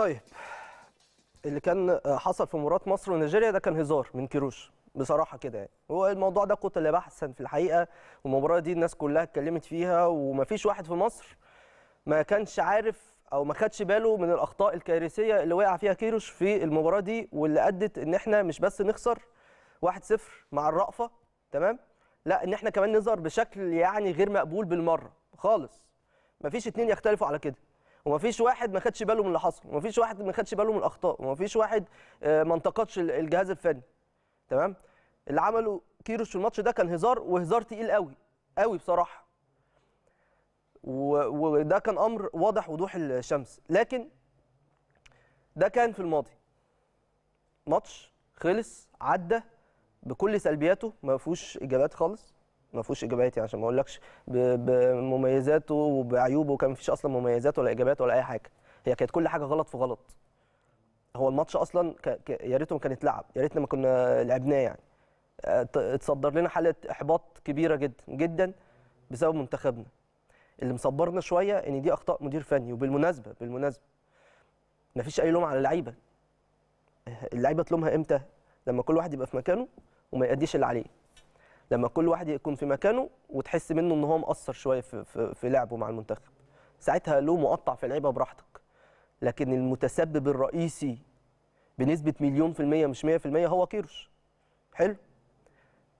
طيب اللي كان آه، حصل في مباراه مصر ونيجيريا ده كان هزار من كيروش بصراحه كده يعني هو الموضوع ده قتل بحثا في الحقيقه والمباراه دي الناس كلها اتكلمت فيها ومفيش واحد في مصر ما كانش عارف او ما خدش باله من الاخطاء الكارثيه اللي وقع فيها كيروش في المباراه دي واللي ادت ان احنا مش بس نخسر 1-0 مع الرأفه تمام لا ان احنا كمان نظهر بشكل يعني غير مقبول بالمره خالص مفيش اتنين يختلفوا على كده ومفيش واحد ما خدش باله من اللي حصل ومفيش واحد ما خدش باله من الاخطاء ومفيش واحد آه، ما انتقدش الجهاز الفني تمام اللي عمله كيروش في الماتش ده كان هزار وهزار تقيل قوي قوي بصراحه وده كان امر واضح وضوح الشمس لكن ده كان في الماضي ماتش خلص عدى بكل سلبياته ما فيهوش اجابات خالص ما فيهوش اجابات يعني عشان ما اقولكش بمميزاته وبعيوبه كان فيش اصلا مميزات ولا اجابات ولا اي حاجه هي كانت كل حاجه غلط في غلط هو الماتش اصلا ك... ك... يا ريته ما كان اتلعب يا ريتنا ما كنا لعبناه يعني آه، اتصدر لنا حاله احباط كبيره جدا جدا بسبب منتخبنا اللي مصبرنا شويه ان دي اخطاء مدير فني وبالمناسبه بالمناسبه ما فيش اي لوم على اللعيبه اللعيبه تلومها امتى لما كل واحد يبقى في مكانه وما يأديش اللي عليه لما كل واحد يكون في مكانه وتحس منه ان هو مقصر شويه في, في, في لعبه مع المنتخب ساعتها له مقطع في اللعيبه براحتك لكن المتسبب الرئيسي بنسبه مليون في الميه مش 100% هو كيروش حلو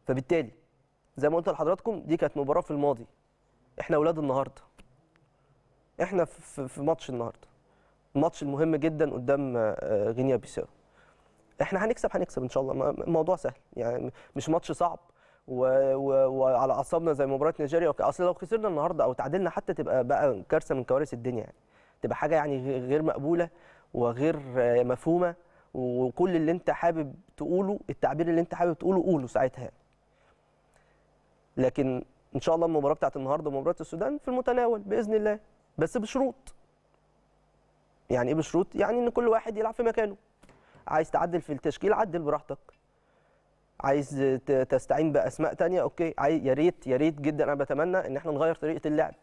فبالتالي زي ما قلت لحضراتكم دي كانت مباراه في الماضي احنا اولاد النهارده احنا في, في ماتش النهارده الماتش المهم جدا قدام آه، غينيا بيساو احنا هنكسب هنكسب ان شاء الله الموضوع سهل يعني مش ماتش صعب وعلى اعصابنا زي مباراه نيجيريا اصل لو خسرنا النهارده او تعادلنا حتى تبقى بقى كارثه من كوارث الدنيا يعني تبقى حاجه يعني غير مقبوله وغير مفهومه وكل اللي انت حابب تقوله التعبير اللي انت حابب تقوله قوله ساعتها يعني. لكن ان شاء الله المباراه بتاعت النهارده ومباراه السودان في المتناول باذن الله بس بشروط يعني ايه بشروط يعني ان كل واحد يلعب في مكانه عايز تعدل في التشكيل عدل براحتك عايز تستعين باسماء تانية اوكي يا ريت يا ريت جدا انا بتمنى ان احنا نغير طريقه اللعب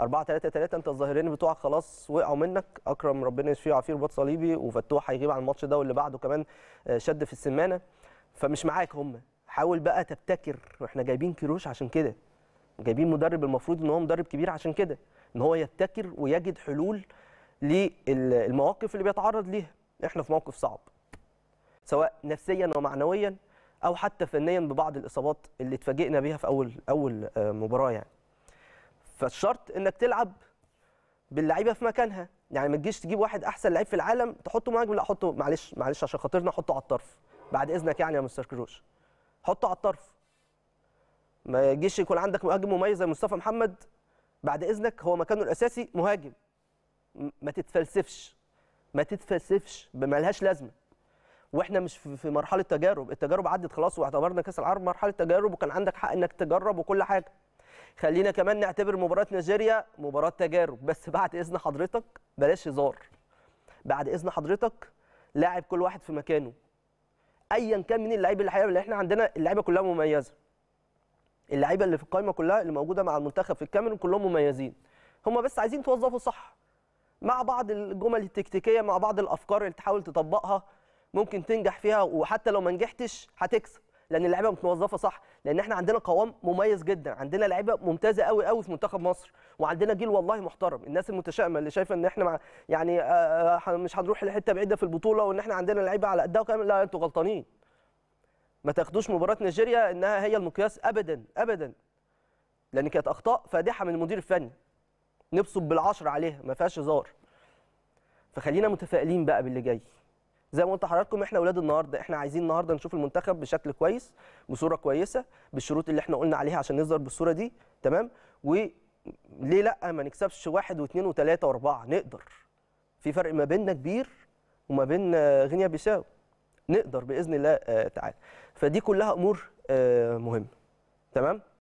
4 3 3 انت الظاهرين بتوعك خلاص وقعوا منك اكرم ربنا يشفيه ويعافيه رباط صليبي وفتوح هيغيب عن الماتش ده واللي بعده كمان آه، شد في السمانه فمش معاك هم حاول بقى تبتكر واحنا جايبين كيروش عشان كده جايبين مدرب المفروض ان هو مدرب كبير عشان كده ان هو يبتكر ويجد حلول للمواقف اللي بيتعرض ليها احنا في موقف صعب سواء نفسيا ومعنويا او حتى فنيا ببعض الاصابات اللي اتفاجئنا بيها في اول اول آه، مباراه يعني فالشرط انك تلعب باللعيبه في مكانها يعني ما تجيش تجيب واحد احسن لعيب في العالم تحطه مهاجم لا حطه معلش معلش عشان خاطرنا حطه على الطرف بعد اذنك يعني يا مستر كروش حطه على الطرف ما يجيش يكون عندك مهاجم مميز زي مصطفى محمد بعد اذنك هو مكانه الاساسي مهاجم ما تتفلسفش ما تتفلسفش ما لهاش لازمه واحنا مش في مرحله تجارب التجارب عدت خلاص واعتبرنا كاس العالم مرحله تجارب وكان عندك حق انك تجرب وكل حاجه خلينا كمان نعتبر مباراه نيجيريا مباراه تجارب بس بعد اذن حضرتك بلاش هزار بعد اذن حضرتك لاعب كل واحد في مكانه ايا كان مين اللعيب اللي اللي احنا عندنا اللعيبه كلها مميزه اللعيبه اللي في القائمه كلها اللي موجوده مع المنتخب في الكاميرون كلهم مميزين هم بس عايزين توظفوا صح مع بعض الجمل التكتيكيه مع بعض الافكار اللي تحاول تطبقها ممكن تنجح فيها وحتى لو ما نجحتش هتكسب لان اللعيبه متوظفه صح لان احنا عندنا قوام مميز جدا عندنا لعيبه ممتازه قوي قوي في منتخب مصر وعندنا جيل والله محترم الناس المتشائمه اللي شايفه ان احنا مع يعني آه، آه، مش هنروح لحته بعيده في البطوله وان احنا عندنا لعيبه على قدها لا انتوا غلطانين ما تاخدوش مباراه نيجيريا انها هي المقياس ابدا ابدا لان كانت اخطاء فادحه من المدير الفني نبصب بالعشر عليها ما فيهاش هزار فخلينا متفائلين بقى باللي جاي زي ما قلت لحضراتكم احنا اولاد النهارده احنا عايزين النهارده نشوف المنتخب بشكل كويس بصوره كويسه بالشروط اللي احنا قلنا عليها عشان نظهر بالصوره دي تمام وليه لا ما نكسبش واحد واثنين وثلاثه واربعه نقدر في فرق ما بيننا كبير وما بين آه، غينيا بيساو نقدر باذن الله آه، تعالى فدي كلها امور آه، مهمه تمام